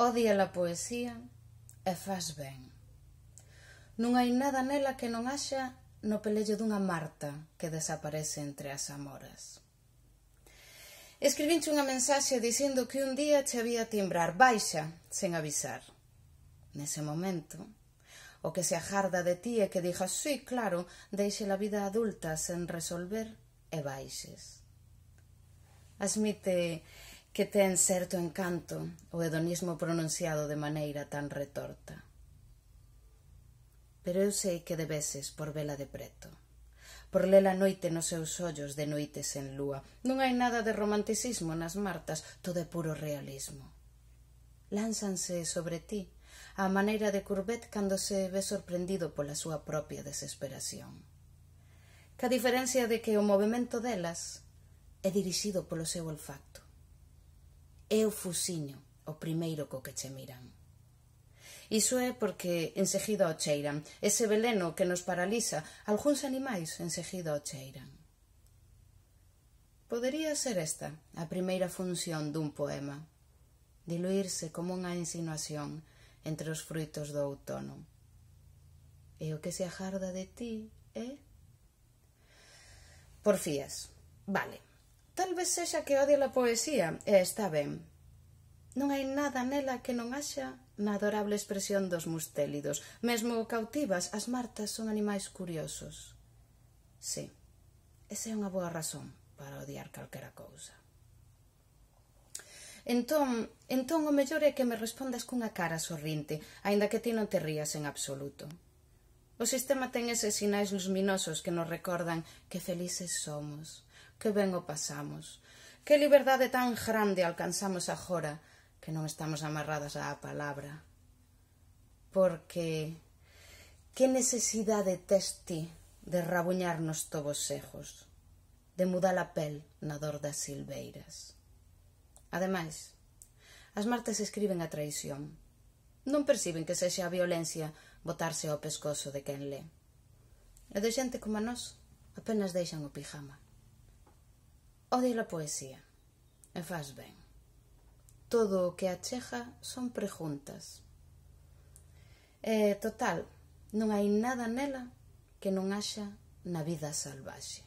Odia a poesía e faz ben. Non hai nada nela que non haxa no pelello dunha Marta que desaparece entre as amoras. Escribinche unha mensaxe dicindo que un día che había timbrar baixa sen avisar. Nese momento, o que se ajarda de ti é que dijas, sí, claro, deixe a vida adulta sen resolver e baixes. Asmite que ten certo encanto o hedonismo pronunciado de maneira tan retorta. Pero eu sei que debeses por vela de preto, por lela noite nos seus ollos de noites en lúa. Non hai nada de romanticismo nas martas, todo é puro realismo. Lánzanse sobre ti a maneira de Courbet cando se ve sorprendido pola súa propia desesperación. Ca diferencia de que o movimento delas é dirixido polo seu olfacto é o fusiño o primeiro co que che miran. Iso é porque enseguida o cheiran. Ese veleno que nos paralisa, algúns animais enseguida o cheiran. Podería ser esta a primeira función dun poema, diluirse como unha insinuación entre os fruitos do outono. E o que se agarda de ti é... Eh? Porfías. Vale. Tal vez sexa que odia a poesía, e está ben. Non hai nada nela que non haxa na adorable expresión dos mustélidos. Mesmo cautivas, as martas son animais curiosos. Sí, esa é unha boa razón para odiar calquera cousa. Entón, entón o mellor é que me respondas cunha cara sorrinte, aínda que ti non te rías en absoluto. O sistema ten eses sinais luminosos que nos recordan que felices somos, que ben o pasamos. Que liberdade tan grande alcanzamos agora que non estamos amarradas á palabra. Porque que necesidade de ti de rabuñarnos ejos, de mudar a pel na dor das silveiras. Ademais, as martes escriben a traición. Non perciben que sexa a violencia botarse ao pescozo de quen lé. E de xente como a nós apenas deixan o pijama. Odio a poesía. E faz ben. Todo o que achega son preguntas. E, total, non hai nada nela que non haxa na vida salvaxe.